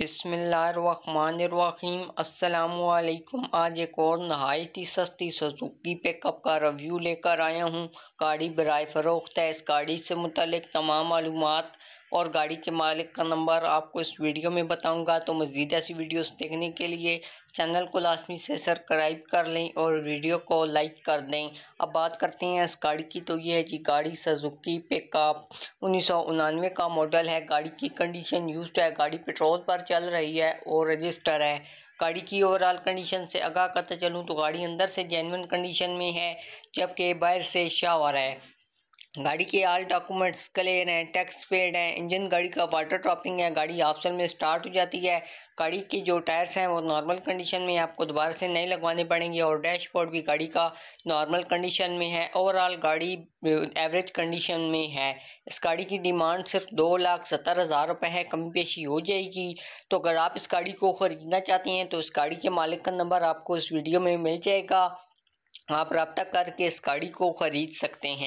बिसमीम अल्लाम आज एक और नहायत ही सस्ती सजुकी पिकअप का रिव्यू लेकर आया हूँ गाड़ी बर फ़रोख्त है इस गाड़ी से मुतल तमाम मालूम और गाड़ी के मालिक का नंबर आपको इस वीडियो में बताऊंगा तो मज़ीद ऐसी वीडियोस देखने के लिए चैनल को लाजमी से सब्सक्राइब कर लें और वीडियो को लाइक कर दें अब बात करते हैं इस गाड़ी की तो ये है कि गाड़ी सजुकी पिकअप उन्नीस का मॉडल है गाड़ी की कंडीशन यूज है गाड़ी पेट्रोल पर चल रही है और रजिस्टर है गाड़ी की ओवरऑल कंडीशन से आगाह करते चलूँ तो गाड़ी अंदर से जेनवन कंडीशन में है जबकि बाहर से शावर है गाड़ी के आल डॉक्यूमेंट्स क्लियर हैं टैक्स पेड हैं इंजन गाड़ी का वाटर ट्रॉपिंग है गाड़ी ऑप्शन में स्टार्ट हो जाती है गाड़ी के जो टायर्स हैं वो नॉर्मल कंडीशन में आपको दोबारा से नहीं लगवाने पड़ेंगे और डैशबोर्ड भी गाड़ी का नॉर्मल कंडीशन में है ओवरऑल गाड़ी एवरेज कंडीशन में है इस गाड़ी की डिमांड सिर्फ दो लाख सत्तर हज़ार रुपये है कमी पेशी हो जाएगी तो अगर आप इस गाड़ी को ख़रीदना चाहते हैं तो इस गाड़ी के मालिक का नंबर आपको इस वीडियो में मिल जाएगा आप रबता करके इस गाड़ी को ख़रीद सकते हैं